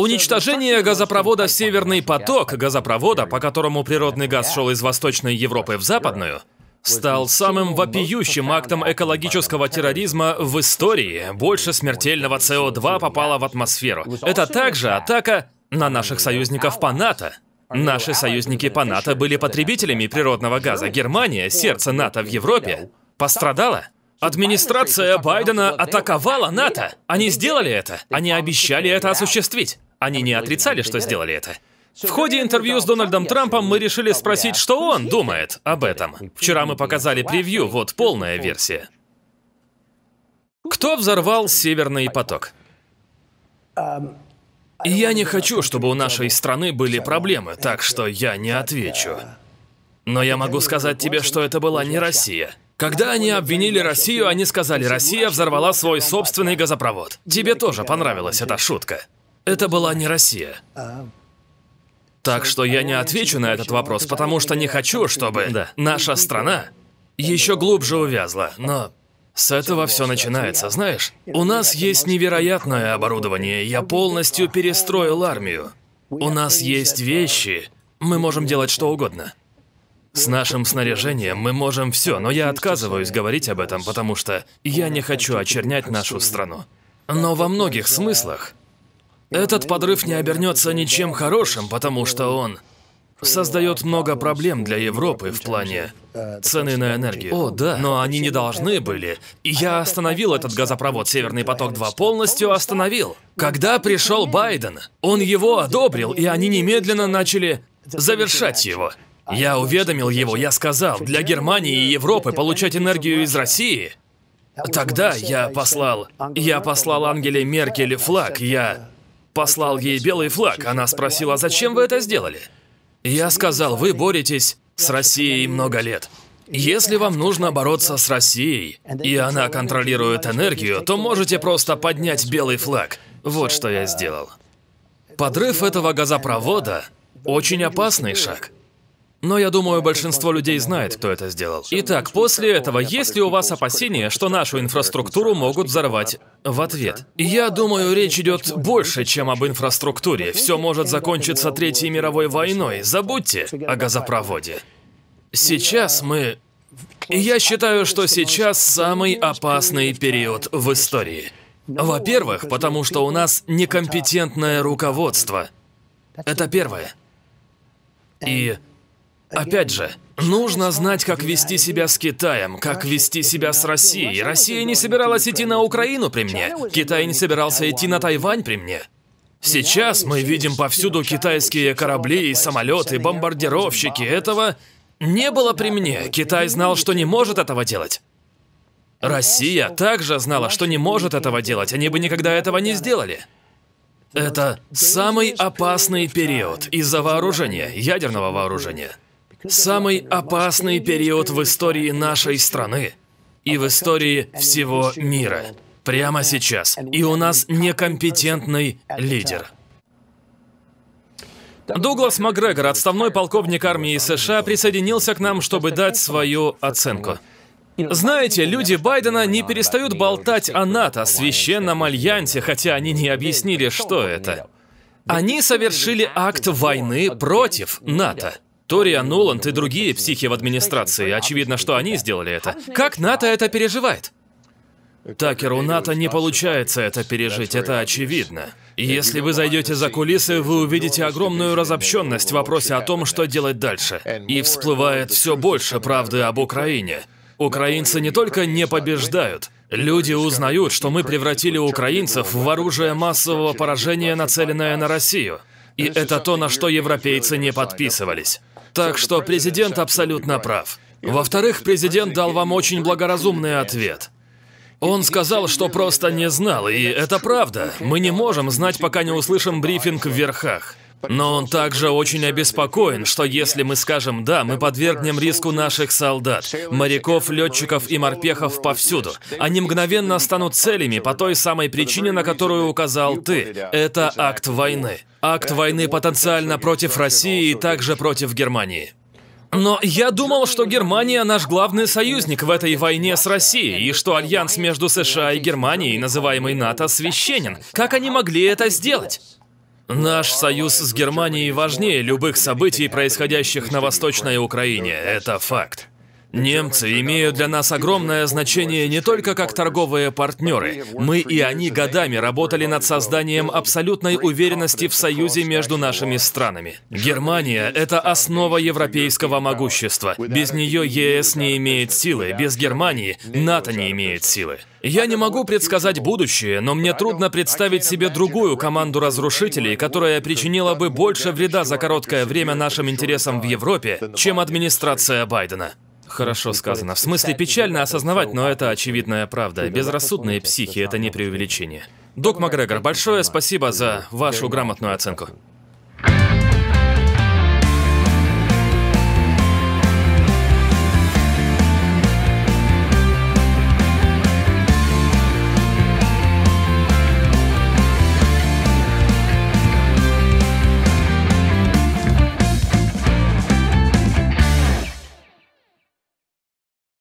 Уничтожение газопровода «Северный поток», газопровода, по которому природный газ шел из Восточной Европы в Западную, стал самым вопиющим актом экологического терроризма в истории. Больше смертельного СО2 попало в атмосферу. Это также атака на наших союзников по НАТО. Наши союзники по НАТО были потребителями природного газа. Германия, сердце НАТО в Европе, пострадала. Администрация Байдена атаковала НАТО. Они сделали это. Они обещали это осуществить. Они не отрицали, что сделали это. В ходе интервью с Дональдом Трампом мы решили спросить, что он думает об этом. Вчера мы показали превью, вот полная версия. Кто взорвал Северный поток? Я не хочу, чтобы у нашей страны были проблемы, так что я не отвечу. Но я могу сказать тебе, что это была не Россия. Когда они обвинили Россию, они сказали, Россия взорвала свой собственный газопровод. Тебе тоже понравилась эта шутка. Это была не Россия. Так что я не отвечу на этот вопрос, потому что не хочу, чтобы да. наша страна еще глубже увязла. Но с этого все начинается, знаешь? У нас есть невероятное оборудование, я полностью перестроил армию. У нас есть вещи, мы можем делать что угодно. С нашим снаряжением мы можем все, но я отказываюсь говорить об этом, потому что я не хочу очернять нашу страну. Но во многих смыслах этот подрыв не обернется ничем хорошим, потому что он создает много проблем для Европы в плане цены на энергию. О, да. Но они не должны были. я остановил этот газопровод «Северный поток-2», полностью остановил. Когда пришел Байден, он его одобрил, и они немедленно начали завершать его. Я уведомил его, я сказал, для Германии и Европы получать энергию из России. Тогда я послал... Я послал Ангеле Меркель флаг, я послал ей белый флаг. Она спросила, зачем вы это сделали? Я сказал, вы боретесь с Россией много лет. Если вам нужно бороться с Россией, и она контролирует энергию, то можете просто поднять белый флаг. Вот что я сделал. Подрыв этого газопровода – очень опасный шаг. Но я думаю, большинство людей знает, кто это сделал. Итак, после этого, есть ли у вас опасения, что нашу инфраструктуру могут взорвать в ответ? Я думаю, речь идет больше, чем об инфраструктуре. Все может закончиться Третьей мировой войной. Забудьте о газопроводе. Сейчас мы... Я считаю, что сейчас самый опасный период в истории. Во-первых, потому что у нас некомпетентное руководство. Это первое. И Опять же, нужно знать, как вести себя с Китаем, как вести себя с Россией. Россия не собиралась идти на Украину при мне, Китай не собирался идти на Тайвань при мне. Сейчас мы видим повсюду китайские корабли, и самолеты, бомбардировщики. Этого не было при мне. Китай знал, что не может этого делать. Россия также знала, что не может этого делать. Они бы никогда этого не сделали. Это самый опасный период из-за вооружения, ядерного вооружения самый опасный период в истории нашей страны и в истории всего мира. Прямо сейчас. И у нас некомпетентный лидер. Дуглас Макгрегор, отставной полковник армии США, присоединился к нам, чтобы дать свою оценку. Знаете, люди Байдена не перестают болтать о НАТО, священном альянсе, хотя они не объяснили, что это. Они совершили акт войны против НАТО. Тория Нуланд и другие психи в администрации, очевидно, что они сделали это. Как НАТО это переживает? Такер, у НАТО не получается это пережить, это очевидно. Если вы зайдете за кулисы, вы увидите огромную разобщенность в вопросе о том, что делать дальше. И всплывает все больше правды об Украине. Украинцы не только не побеждают, люди узнают, что мы превратили украинцев в оружие массового поражения, нацеленное на Россию. И это то, на что европейцы не подписывались. Так что президент абсолютно прав. Во-вторых, президент дал вам очень благоразумный ответ. Он сказал, что просто не знал, и это правда. Мы не можем знать, пока не услышим брифинг в верхах. Но он также очень обеспокоен, что если мы скажем «да», мы подвергнем риску наших солдат, моряков, летчиков и морпехов повсюду. Они мгновенно станут целями по той самой причине, на которую указал ты. Это акт войны акт войны потенциально против России и также против Германии. Но я думал, что Германия наш главный союзник в этой войне с Россией, и что альянс между США и Германией, называемый НАТО, священен. Как они могли это сделать? Наш союз с Германией важнее любых событий, происходящих на Восточной Украине. Это факт. Немцы имеют для нас огромное значение не только как торговые партнеры. Мы и они годами работали над созданием абсолютной уверенности в союзе между нашими странами. Германия – это основа европейского могущества. Без нее ЕС не имеет силы, без Германии НАТО не имеет силы. Я не могу предсказать будущее, но мне трудно представить себе другую команду разрушителей, которая причинила бы больше вреда за короткое время нашим интересам в Европе, чем администрация Байдена. Хорошо сказано. В смысле, печально осознавать, но это очевидная правда. Безрассудные психи — а это не преувеличение. Док Макгрегор, большое спасибо за вашу грамотную оценку.